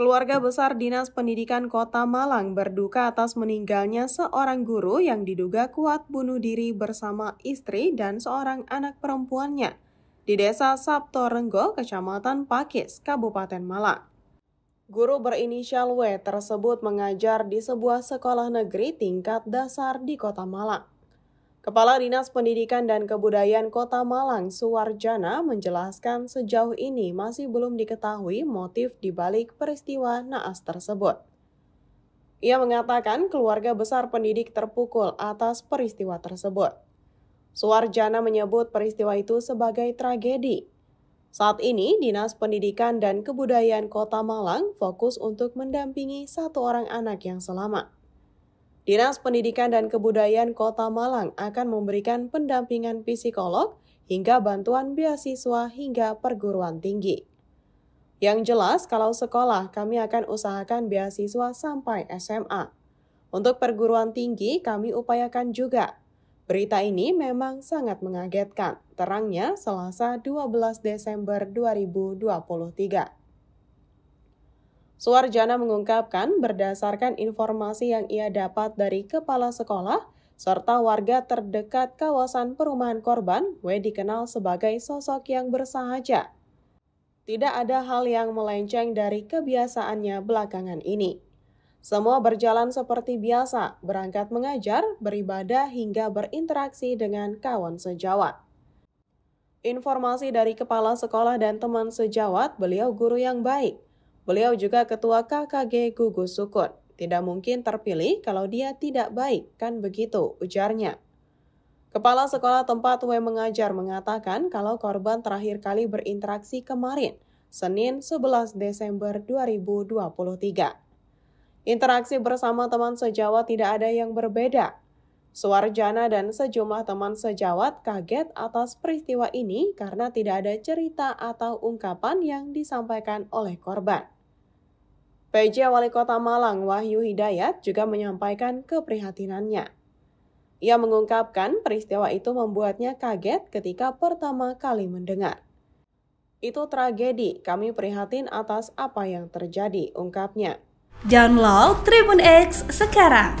Keluarga besar Dinas Pendidikan Kota Malang berduka atas meninggalnya seorang guru yang diduga kuat bunuh diri bersama istri dan seorang anak perempuannya di Desa Sabto Renggo, Kecamatan Pakis, Kabupaten Malang. Guru berinisial W tersebut mengajar di sebuah sekolah negeri tingkat dasar di Kota Malang. Kepala Dinas Pendidikan dan Kebudayaan Kota Malang, Suwarjana, menjelaskan sejauh ini masih belum diketahui motif dibalik peristiwa naas tersebut. Ia mengatakan keluarga besar pendidik terpukul atas peristiwa tersebut. Suwarjana menyebut peristiwa itu sebagai tragedi. Saat ini, Dinas Pendidikan dan Kebudayaan Kota Malang fokus untuk mendampingi satu orang anak yang selamat. Dinas Pendidikan dan Kebudayaan Kota Malang akan memberikan pendampingan psikolog hingga bantuan beasiswa hingga perguruan tinggi. Yang jelas, kalau sekolah kami akan usahakan beasiswa sampai SMA. Untuk perguruan tinggi kami upayakan juga. Berita ini memang sangat mengagetkan. Terangnya Selasa 12 Desember 2023. Suarjana mengungkapkan berdasarkan informasi yang ia dapat dari kepala sekolah serta warga terdekat kawasan perumahan korban, W dikenal sebagai sosok yang bersahaja. Tidak ada hal yang melenceng dari kebiasaannya belakangan ini. Semua berjalan seperti biasa, berangkat mengajar, beribadah, hingga berinteraksi dengan kawan sejawat. Informasi dari kepala sekolah dan teman sejawat, beliau guru yang baik, Beliau juga ketua KKG Gugus Sukut Tidak mungkin terpilih kalau dia tidak baik, kan begitu, ujarnya. Kepala sekolah tempat W mengajar mengatakan kalau korban terakhir kali berinteraksi kemarin, Senin 11 Desember 2023. Interaksi bersama teman sejawat tidak ada yang berbeda, Suarjana dan sejumlah teman sejawat kaget atas peristiwa ini karena tidak ada cerita atau ungkapan yang disampaikan oleh korban. PJ Wali Kota Malang Wahyu Hidayat juga menyampaikan keprihatinannya. Ia mengungkapkan peristiwa itu membuatnya kaget ketika pertama kali mendengar. Itu tragedi, kami prihatin atas apa yang terjadi, ungkapnya. Download Tribun X sekarang